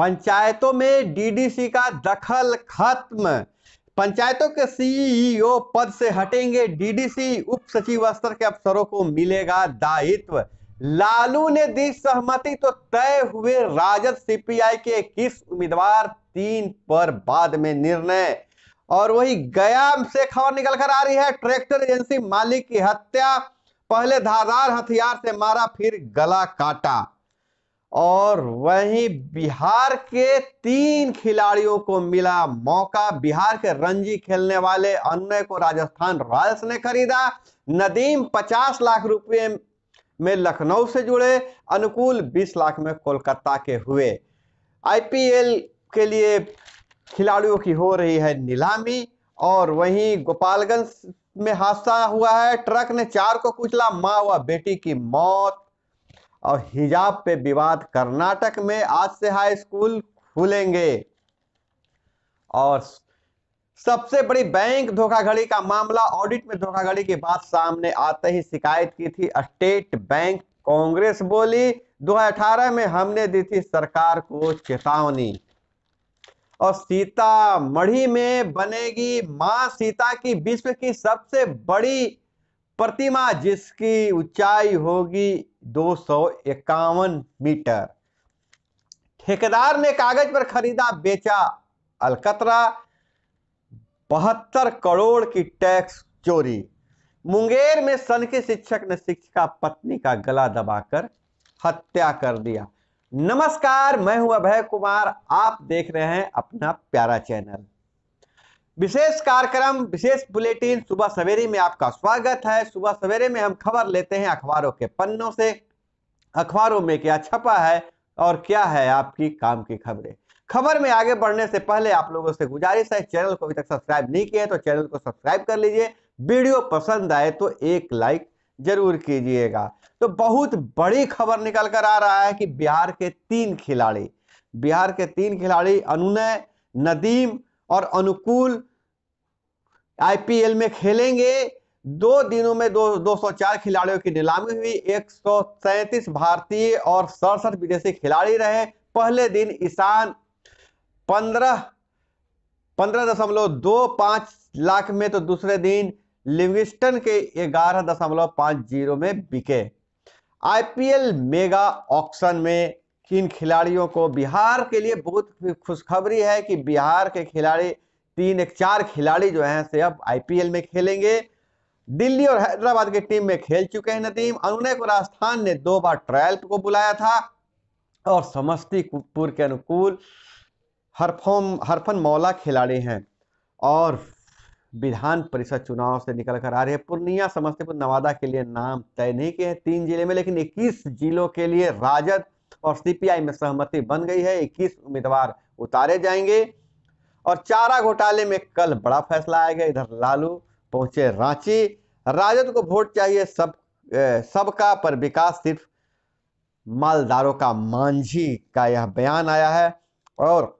पंचायतों में डीडीसी का दखल खत्म पंचायतों के सीईओ e पद से हटेंगे डीडीसी उप सचिव स्तर के अफसरों को मिलेगा दायित्व लालू ने दी सहमति तो तय हुए राजद सीपीआई के किस उम्मीदवार तीन पर बाद में निर्णय और वही गया से खबर निकल कर आ रही है ट्रैक्टर एजेंसी मालिक की हत्या पहले धारदार हथियार से मारा फिर गला काटा और वहीं बिहार के तीन खिलाड़ियों को मिला मौका बिहार के रणजी खेलने वाले अन्य को राजस्थान रॉयल्स ने खरीदा नदीम 50 लाख रुपए में लखनऊ से जुड़े अनुकूल 20 लाख में कोलकाता के हुए आईपीएल के लिए खिलाड़ियों की हो रही है नीलामी और वहीं गोपालगंज में हादसा हुआ है ट्रक ने चार को कुचला माँ व बेटी की मौत और हिजाब पे विवाद कर्नाटक में आज से हाई स्कूल खुलेंगे और सबसे बड़ी बैंक धोखाधड़ी का मामला ऑडिट में धोखाधड़ी की बात सामने आते ही शिकायत की थी स्टेट बैंक कांग्रेस बोली 2018 में हमने दी थी सरकार को चेतावनी और सीतामढ़ी में बनेगी मां सीता की विश्व की सबसे बड़ी प्रतिमा जिसकी ऊंचाई होगी दो सौ मीटर ठेकेदार ने कागज पर खरीदा बेचा अलकतरा बहत्तर करोड़ की टैक्स चोरी मुंगेर में सन के शिक्षक ने शिक्षिका पत्नी का गला दबाकर हत्या कर दिया नमस्कार मैं हूं अभय कुमार आप देख रहे हैं अपना प्यारा चैनल विशेष कार्यक्रम विशेष बुलेटिन सुबह सवेरे में आपका स्वागत है सुबह सवेरे में हम खबर लेते हैं अखबारों के पन्नों से अखबारों में क्या छपा है और क्या है आपकी काम की खबरें खबर में आगे बढ़ने से पहले आप लोगों से गुजारिश है चैनल को अभी तक सब्सक्राइब नहीं किया है तो चैनल को सब्सक्राइब कर लीजिए वीडियो पसंद आए तो एक लाइक जरूर कीजिएगा तो बहुत बड़ी खबर निकल कर आ रहा है कि बिहार के तीन खिलाड़ी बिहार के तीन खिलाड़ी अनुनय नदीम और अनुकूल आईपीएल में खेलेंगे दो दिनों में दो दो सौ चार खिलाड़ियों की नीलामी हुई एक सौ भारतीय और सड़सठ विदेशी खिलाड़ी रहे पहले दिन ईशान पंद्रह पंद्रह दशमलव दो पांच लाख में तो दूसरे दिन लिविंगस्टन के ग्यारह दशमलव पांच जीरो में बिके आईपीएल मेगा ऑक्शन में किन खिलाड़ियों को बिहार के लिए बहुत खुशखबरी है कि बिहार के खिलाड़ी तीन एक चार खिलाड़ी जो हैं से अब आईपीएल में खेलेंगे दिल्ली और हैदराबाद की टीम में खेल चुके हैं नदीम अनुनय को राजस्थान ने दो बार ट्रायल को बुलाया था और समस्तीपुर के अनुकूल हरफोम हरफन मौला खिलाड़ी हैं और विधान परिषद चुनाव से निकल कर आ रहे हैं पूर्णिया समस्तीपुर नवादा के लिए नाम तय नहीं किए हैं तीन जिले में लेकिन 21 जिलों के लिए राजद और सीपीआई में सहमति बन गई है 21 उम्मीदवार उतारे जाएंगे और चारा घोटाले में कल बड़ा फैसला आएगा इधर लालू पहुंचे रांची राजद को वोट चाहिए सब सबका पर विकास सिर्फ मालदारों का मांझी का यह बयान आया है और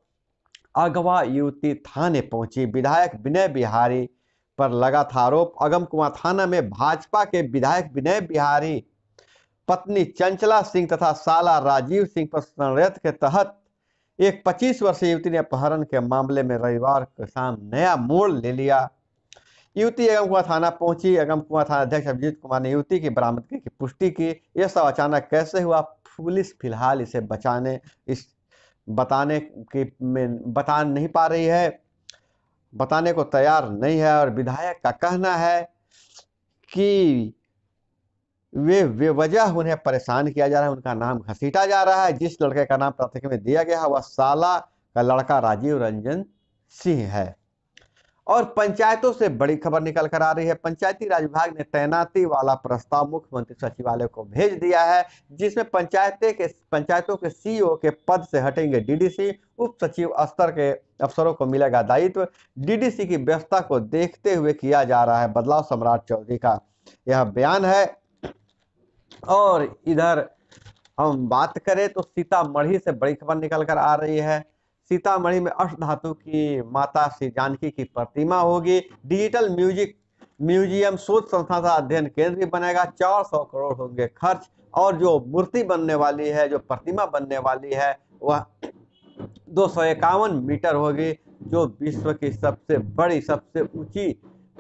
अगवा युवती थाने पहुंची विधायक विनय बिहारी पर लगा था आरोप अगम कुमार थाना में भाजपा के विधायक विनय बिहारी पत्नी चंचला सिंह तथा साला राजीव सिंह पर के तहत एक 25 वर्षीय युवती ने अपहरण के मामले में रविवार को शाम नया मोड़ ले लिया युवती एगम कुआ थाना पहुंची एगम कुआ थाना अध्यक्ष अभिजीत कुमार ने युवती की बरामदगी की पुष्टि की यह सब अचानक कैसे हुआ पुलिस फिलहाल इसे बचाने इस बताने की में बता नहीं पा रही है बताने को तैयार नहीं है और विधायक का कहना है कि वे बेवजह उन्हें परेशान किया जा रहा है उनका नाम घसीटा जा रहा है जिस लड़के का नाम प्राथमिक में दिया गया है वह साला का लड़का राजीव रंजन सिंह है और पंचायतों से बड़ी खबर निकल कर आ रही है पंचायती राज विभाग ने तैनाती वाला प्रस्ताव मुख्यमंत्री सचिवालय को भेज दिया है जिसमें पंचायतें के पंचायतों के सीईओ के पद से हटेंगे डीडीसी उप सचिव स्तर के अफसरों को मिलेगा दायित्व डीडीसी की व्यवस्था को देखते हुए किया जा रहा है बदलाव सम्राट चौधरी का यह बयान है और इधर हम बात करें तो सीतामढ़ी से बड़ी खबर निकल कर आ रही है सीतामढ़ी में अष्ट धातु की माता श्री जानकी की प्रतिमा होगी डिजिटल म्यूजिक म्यूजियम शोध संस्था का अध्ययन केंद्र भी बनेगा चार सौ करोड़ होंगे खर्च और जो मूर्ति बनने वाली है जो प्रतिमा बनने वाली है वह दो सौ इक्यावन मीटर होगी जो विश्व की सबसे बड़ी सबसे ऊंची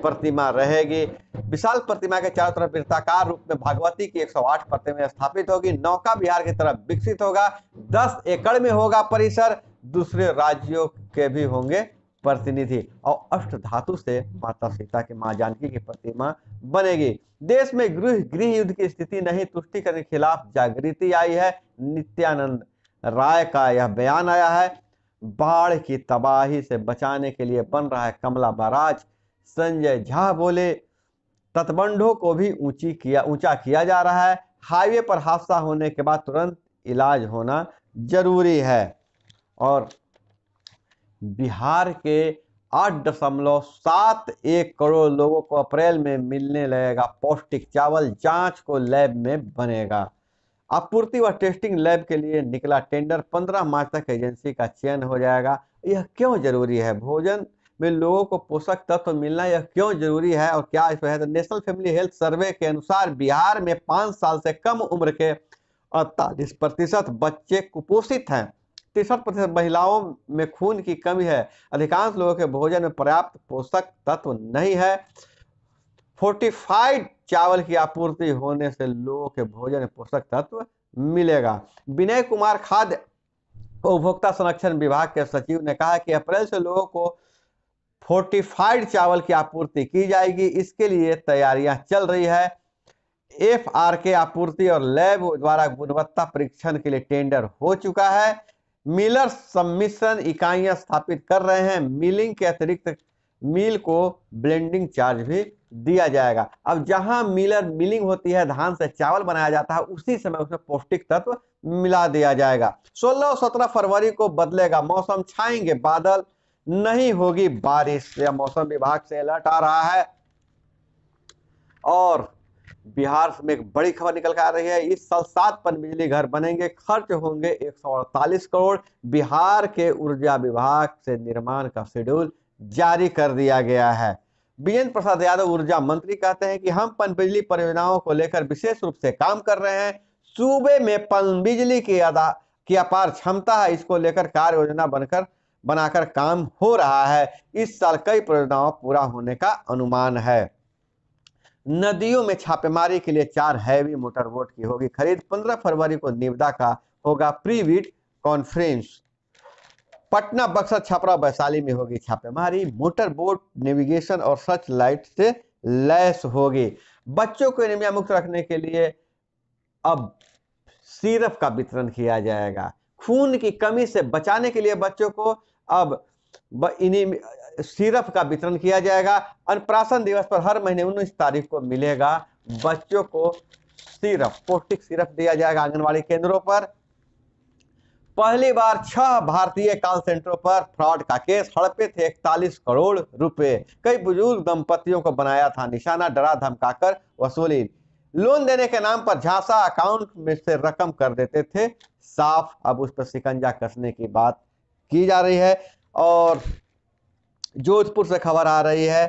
प्रतिमा रहेगी विशाल प्रतिमा के चारों तरफ वृत्ताकार रूप में भगवती की 108 प्रतिमा स्थापित होगी नौका बिहार की तरफ विकसित होगा 10 एकड़ में होगा परिसर दूसरे राज्यों के भी होंगे प्रतिनिधि और अष्ट धातु से माता सीता के माँ जानकी की प्रतिमा बनेगी देश में गृह गृह युद्ध की स्थिति नहीं तुष्टिकरण के खिलाफ जागृति आई है नित्यानंद राय का यह बयान आया है बाढ़ की तबाही से बचाने के लिए बन रहा है कमला बराज संजय झा बोले तटबंधों को भी ऊंची किया ऊंचा किया जा रहा है हाईवे पर हादसा होने के बाद तुरंत इलाज होना जरूरी है और बिहार के आठ दशमलव सात एक करोड़ लोगों को अप्रैल में मिलने लगेगा पौष्टिक चावल जांच को लैब में बनेगा आपूर्ति व टेस्टिंग लैब के लिए निकला टेंडर पंद्रह मार्च तक एजेंसी का चयन हो जाएगा यह क्यों जरूरी है भोजन में लोगों को पोषक तत्व तो मिलना यह क्यों जरूरी है और क्या इस तो नेशनल फैमिली हेल्थ सर्वे के अनुसार बिहार में पाँच साल से कम उम्र के अड़तालीस प्रतिशत बच्चे कुपोषित हैं तिरसठ प्रतिशत महिलाओं में खून की कमी है अधिकांश लोगों के भोजन में पर्याप्त पोषक तत्व तो नहीं है फोर्टिफाइड चावल की आपूर्ति होने से लोगों के भोजन में पोषक तत्व तो मिलेगा विनय कुमार खाद्य उपभोक्ता संरक्षण विभाग के सचिव ने कहा कि अप्रैल से लोगों को फोर्टिफाइड चावल की आपूर्ति की जाएगी इसके लिए तैयारियां चल रही है एफ आर के आपूर्ति और लैब द्वारा गुणवत्ता परीक्षण के लिए टेंडर हो चुका है मिलर सम्मिश्रण इकाइयां स्थापित कर रहे हैं मिलिंग के अतिरिक्त मिल को ब्लेंडिंग चार्ज भी दिया जाएगा अब जहां मिलर मिलिंग होती है धान से चावल बनाया जाता है उसी समय उसमें पौष्टिक तत्व मिला दिया जाएगा 16 और 17 फरवरी को बदलेगा मौसम छाएंगे बादल नहीं होगी बारिश या मौसम विभाग से अलर्ट आ रहा है और बिहार में एक बड़ी खबर निकल कर आ रही है इस साल सात पनबिजली घर बनेंगे खर्च होंगे अड़तालीस करोड़ बिहार के ऊर्जा विभाग से निर्माण का शेड्यूल जारी कर दिया गया है बीएन प्रसाद यादव ऊर्जा मंत्री कहते हैं कि हम पनबिजली परियोजनाओं को लेकर विशेष रूप से काम कर रहे हैं सूबे में पनबिजली की अदा की अपार क्षमता है इसको लेकर कार्य योजना बनकर बनाकर काम हो रहा है इस साल कई परियोजनाओं पूरा होने का अनुमान है नदियों में छापेमारी के लिए चार हैवी मोटर बोट की होगी खरीद 15 फरवरी को निविदा का होगा प्रीविड कॉन्फ्रेंस पटना बक्सर छपरा वैशाली में होगी छापेमारी मोटर बोट नेविगेशन और सर्च लाइट से लैस होगी बच्चों को एनिमिया मुक्त रखने के लिए अब सिरप का वितरण किया जाएगा खून की कमी से बचाने के लिए बच्चों को अब इन्हीं सिरप का वितरण किया जाएगा अनुप्राशन दिवस पर हर महीने उन्नीस तारीख को मिलेगा बच्चों को सिरप पौष्टिक सिरप दिया जाएगा आंगनबाड़ी केंद्रों पर पहली बार छह भारतीय कॉल सेंटरों पर फ्रॉड का केस हड़पे थे इकतालीस करोड़ रुपए कई बुजुर्ग दंपतियों को बनाया था निशाना डरा धमकाकर वसूली लोन देने के नाम पर झांसा अकाउंट में से रकम कर देते थे साफ अब उस पर शिकंजा कसने की बात की जा रही है और जोधपुर से खबर आ रही है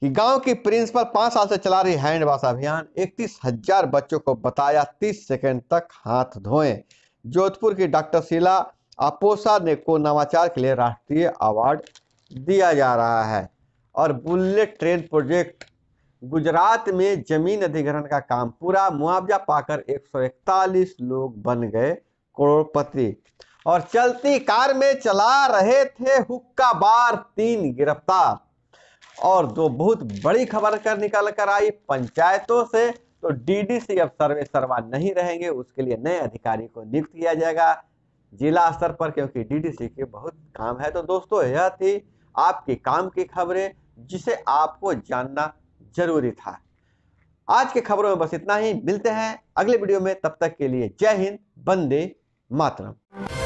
कि गांव की प्रिंसिपल पांच साल से चला रही वॉश अभियान इकतीस हजार बच्चों को बताया तीस सेकेंड तक हाथ धोएं जोधपुर की डॉक्टर शीला अपोसा ने को नवाचार के लिए राष्ट्रीय अवार्ड दिया जा रहा है और बुलेट ट्रेन प्रोजेक्ट गुजरात में जमीन अधिग्रहण का काम पूरा मुआवजा पाकर 141 लोग बन गए करोड़पति और चलती कार में चला रहे थे हुक्का बार तीन गिरफ्तार और दो बहुत बड़ी खबर कर निकल कर आई पंचायतों से तो डीडीसी अब सर्वे सर्वा नहीं रहेंगे उसके लिए नए अधिकारी को नियुक्त किया जाएगा जिला स्तर पर क्योंकि डीडीसी के बहुत काम है तो दोस्तों यह थी आपके काम की खबरें जिसे आपको जानना जरूरी था आज के खबरों में बस इतना ही मिलते हैं अगले वीडियो में तब तक के लिए जय हिंद बंदे मातरम